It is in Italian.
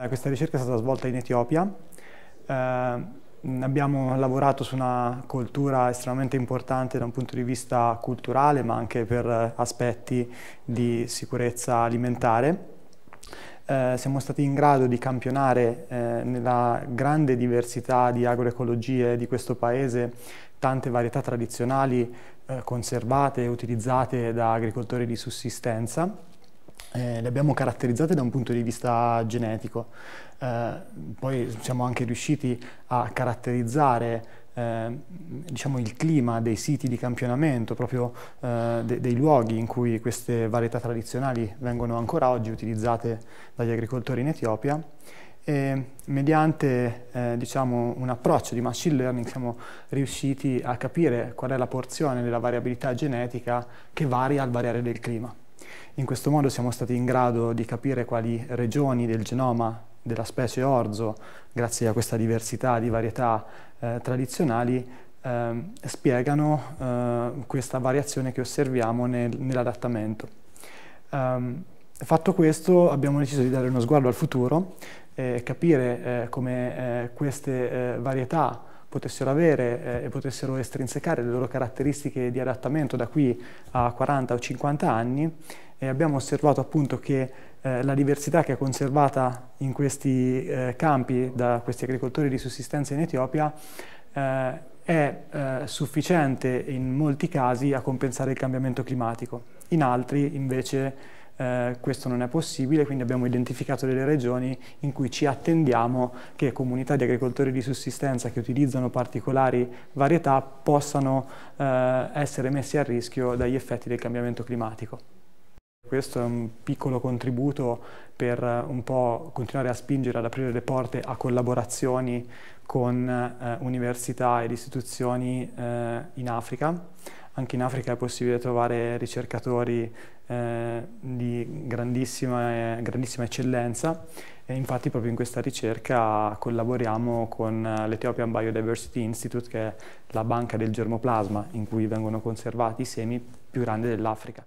Eh, questa ricerca è stata svolta in Etiopia. Eh, abbiamo lavorato su una coltura estremamente importante da un punto di vista culturale, ma anche per aspetti di sicurezza alimentare. Eh, siamo stati in grado di campionare eh, nella grande diversità di agroecologie di questo paese tante varietà tradizionali eh, conservate e utilizzate da agricoltori di sussistenza eh, le abbiamo caratterizzate da un punto di vista genetico. Eh, poi siamo anche riusciti a caratterizzare eh, diciamo il clima dei siti di campionamento, proprio eh, de dei luoghi in cui queste varietà tradizionali vengono ancora oggi utilizzate dagli agricoltori in Etiopia e mediante eh, diciamo, un approccio di machine learning siamo riusciti a capire qual è la porzione della variabilità genetica che varia al variare del clima. In questo modo siamo stati in grado di capire quali regioni del genoma della specie orzo, grazie a questa diversità di varietà eh, tradizionali, eh, spiegano eh, questa variazione che osserviamo nel, nell'adattamento. Um, fatto questo abbiamo deciso di dare uno sguardo al futuro e capire eh, come eh, queste eh, varietà potessero avere eh, e potessero estrinsecare le loro caratteristiche di adattamento da qui a 40 o 50 anni e abbiamo osservato appunto che eh, la diversità che è conservata in questi eh, campi da questi agricoltori di sussistenza in Etiopia eh, è eh, sufficiente in molti casi a compensare il cambiamento climatico, in altri invece eh, questo non è possibile, quindi abbiamo identificato delle regioni in cui ci attendiamo che comunità di agricoltori di sussistenza che utilizzano particolari varietà possano eh, essere messi a rischio dagli effetti del cambiamento climatico. Questo è un piccolo contributo per eh, un po' continuare a spingere, ad aprire le porte a collaborazioni con eh, università ed istituzioni eh, in Africa, anche in Africa è possibile trovare ricercatori eh, di grandissima, grandissima eccellenza e infatti proprio in questa ricerca collaboriamo con l'Ethiopian Biodiversity Institute che è la banca del germoplasma in cui vengono conservati i semi più grandi dell'Africa.